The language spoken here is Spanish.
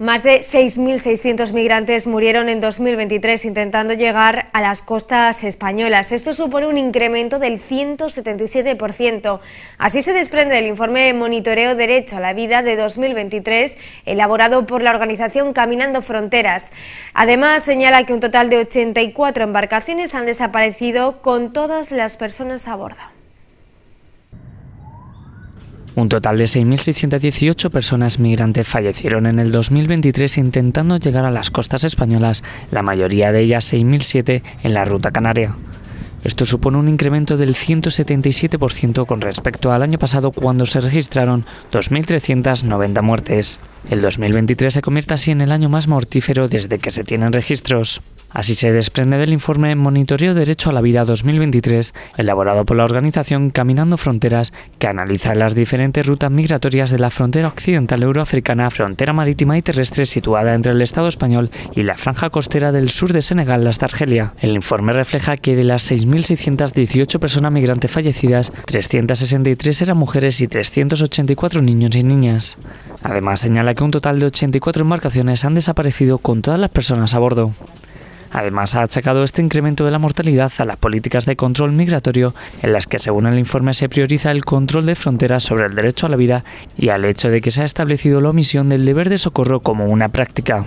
Más de 6.600 migrantes murieron en 2023 intentando llegar a las costas españolas. Esto supone un incremento del 177%. Así se desprende del informe de Monitoreo Derecho a la Vida de 2023, elaborado por la organización Caminando Fronteras. Además, señala que un total de 84 embarcaciones han desaparecido con todas las personas a bordo. Un total de 6.618 personas migrantes fallecieron en el 2023 intentando llegar a las costas españolas, la mayoría de ellas 6.007 en la ruta canaria. Esto supone un incremento del 177% con respecto al año pasado cuando se registraron 2.390 muertes. El 2023 se convierte así en el año más mortífero desde que se tienen registros. Así se desprende del informe Monitoreo Derecho a la Vida 2023, elaborado por la organización Caminando Fronteras, que analiza las diferentes rutas migratorias de la frontera occidental euroafricana, frontera marítima y terrestre situada entre el Estado español y la franja costera del sur de Senegal hasta Argelia. El informe refleja que de las 6.618 personas migrantes fallecidas, 363 eran mujeres y 384 niños y niñas. Además, señala que un total de 84 embarcaciones han desaparecido con todas las personas a bordo. Además, ha achacado este incremento de la mortalidad a las políticas de control migratorio, en las que, según el informe, se prioriza el control de fronteras sobre el derecho a la vida y al hecho de que se ha establecido la omisión del deber de socorro como una práctica.